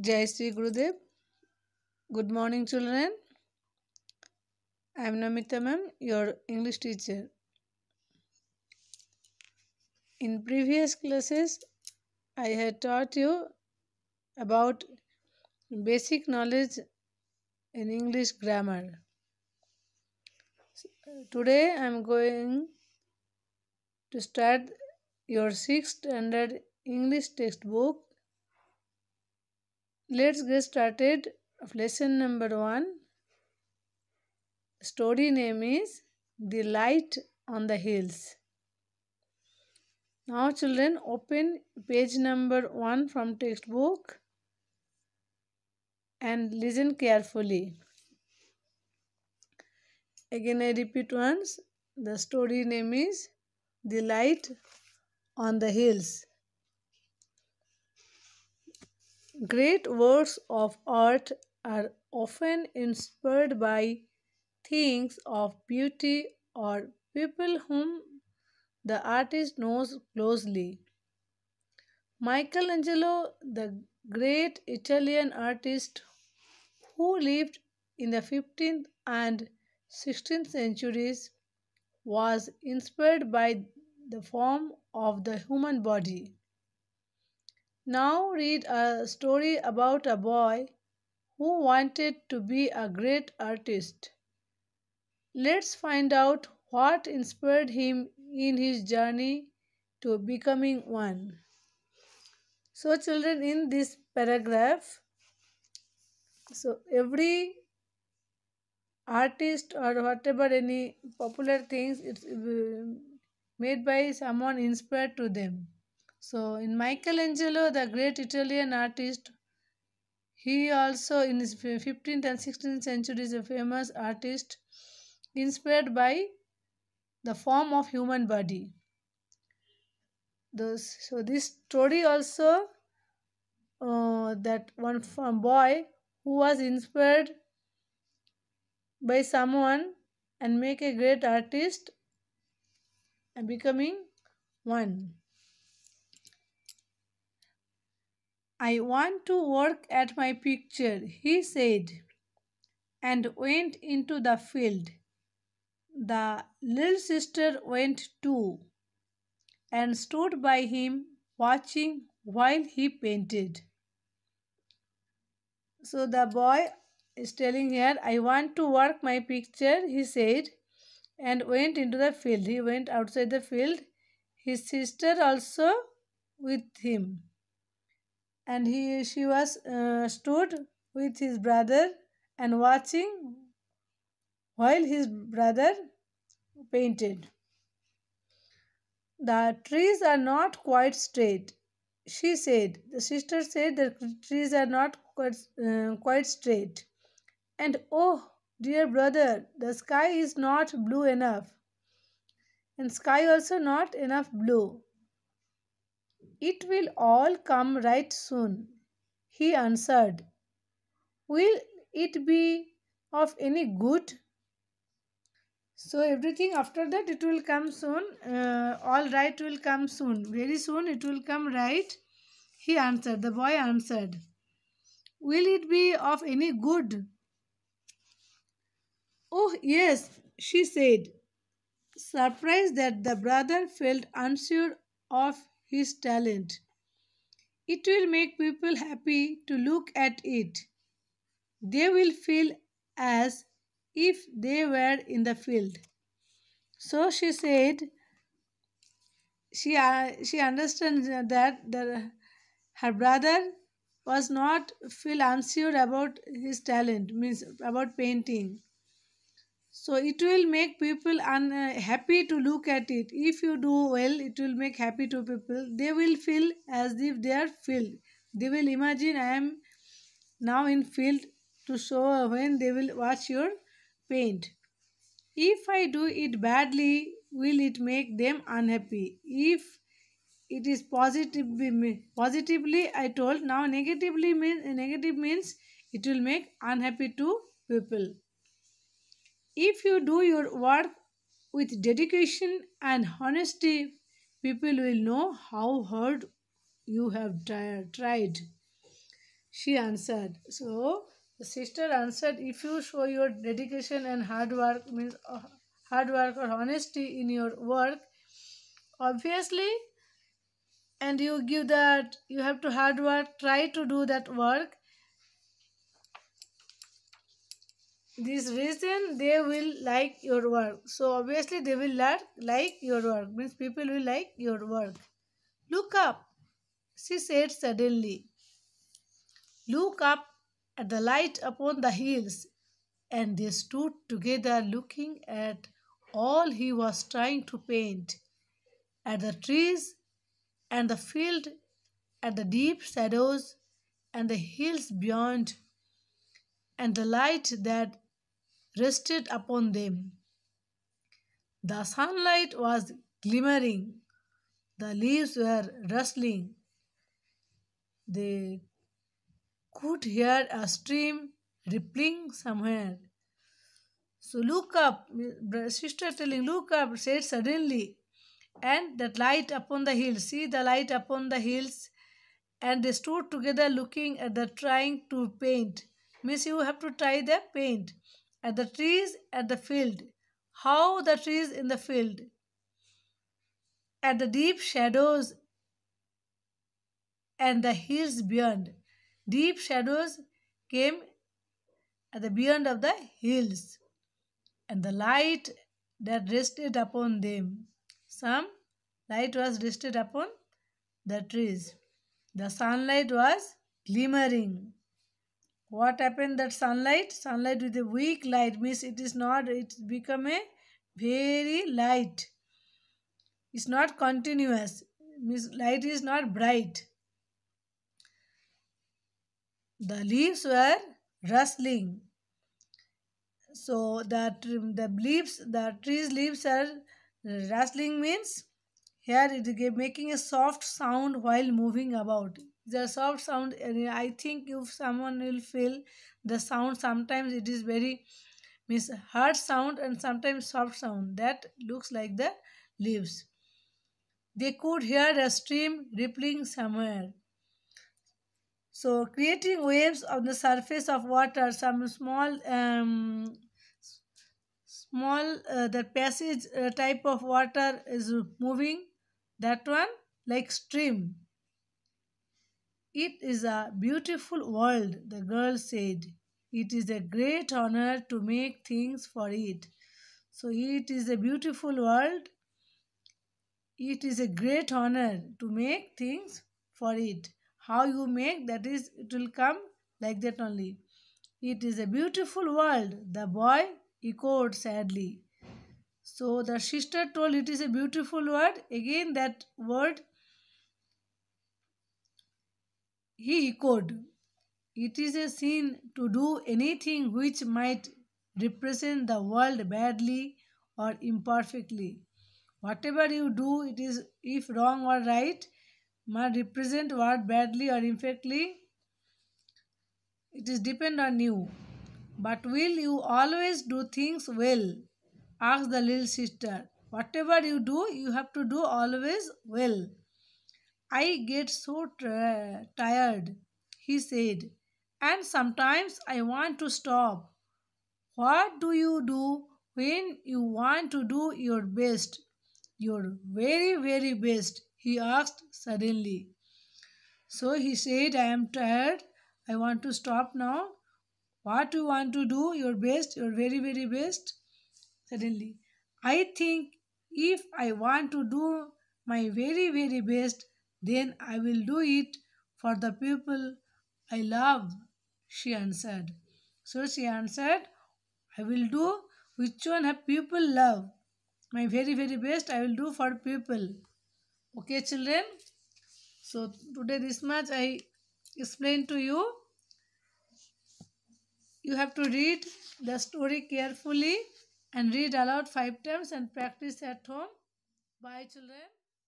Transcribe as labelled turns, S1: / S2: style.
S1: Jai Sri Gurudev. Good morning, children. I am Namita ma'am, your English teacher. In previous classes, I had taught you about basic knowledge in English grammar. Today, I am going to start your sixth standard English textbook Let's get started of lesson number 1. Story name is The Light on the Hills. Now children open page number 1 from textbook and listen carefully. Again I repeat once. The story name is The Light on the Hills. Great works of art are often inspired by things of beauty or people whom the artist knows closely. Michelangelo, the great Italian artist who lived in the 15th and 16th centuries, was inspired by the form of the human body. Now read a story about a boy who wanted to be a great artist. Let's find out what inspired him in his journey to becoming one. So, children, in this paragraph, so every artist or whatever any popular things, it's uh, made by someone inspired to them. So in Michelangelo, the great Italian artist, he also in his 15th and 16th centuries a famous artist inspired by the form of human body. Those, so this story also uh, that one from boy who was inspired by someone and make a great artist and becoming one. I want to work at my picture, he said, and went into the field. The little sister went too and stood by him watching while he painted. So the boy is telling here, I want to work my picture, he said, and went into the field. He went outside the field. His sister also with him and he she was uh, stood with his brother and watching while his brother painted the trees are not quite straight she said the sister said the trees are not quite, uh, quite straight and oh dear brother the sky is not blue enough and sky also not enough blue it will all come right soon. He answered, Will it be of any good? So everything after that it will come soon. Uh, all right will come soon. Very soon it will come right. He answered. The boy answered. Will it be of any good? Oh yes, she said. Surprised that the brother felt unsure of his talent. It will make people happy to look at it. They will feel as if they were in the field. So she said, she, uh, she understands that the, her brother was not feel unsure about his talent, means about painting so it will make people unhappy uh, to look at it if you do well it will make happy to people they will feel as if they are filled they will imagine i am now in field to show when they will watch your paint if i do it badly will it make them unhappy if it is positive positively i told now negatively means negative means it will make unhappy to people if you do your work with dedication and honesty, people will know how hard you have tried. She answered. So the sister answered, if you show your dedication and hard work, means uh, hard work or honesty in your work, obviously, and you give that, you have to hard work, try to do that work, this reason they will like your work so obviously they will like like your work means people will like your work look up she said suddenly look up at the light upon the hills and they stood together looking at all he was trying to paint at the trees and the field at the deep shadows and the hills beyond and the light that rested upon them. The sunlight was glimmering. The leaves were rustling. They could hear a stream rippling somewhere. So look up, sister telling, look up, said suddenly. And that light upon the hills, see the light upon the hills. And they stood together looking at the trying to paint. Means you have to try the paint at the trees at the field. How the trees in the field. At the deep shadows and the hills beyond. Deep shadows came at the beyond of the hills, and the light that rested upon them. Some light was rested upon the trees. The sunlight was glimmering what happened that sunlight sunlight with a weak light means it is not it become a very light it's not continuous means light is not bright the leaves were rustling so that the leaves the trees leaves are rustling means here it is making a soft sound while moving about the soft sound i think if someone will feel the sound sometimes it is very means hard sound and sometimes soft sound that looks like the leaves they could hear a stream rippling somewhere so creating waves on the surface of water some small um, small uh, the passage uh, type of water is moving that one like stream it is a beautiful world, the girl said. It is a great honor to make things for it. So, it is a beautiful world. It is a great honor to make things for it. How you make, that is, it will come like that only. It is a beautiful world, the boy echoed sadly. So the sister told it is a beautiful word. Again that word he echoed, It is a sin to do anything which might represent the world badly or imperfectly. Whatever you do, it is if wrong or right, might represent world badly or imperfectly. It is depend on you. But will you always do things well? Asked the little sister. Whatever you do, you have to do always well. I get so tired, he said, and sometimes I want to stop. What do you do when you want to do your best? Your very, very best, he asked suddenly. So he said, I am tired. I want to stop now. What you want to do? Your best, your very, very best. Suddenly, I think if I want to do my very, very best, then I will do it for the people I love, she answered. So she answered, I will do which one have people love. My very, very best I will do for people. Okay, children? So today this much I explain to you. You have to read the story carefully and read aloud five times and practice at home. Bye children.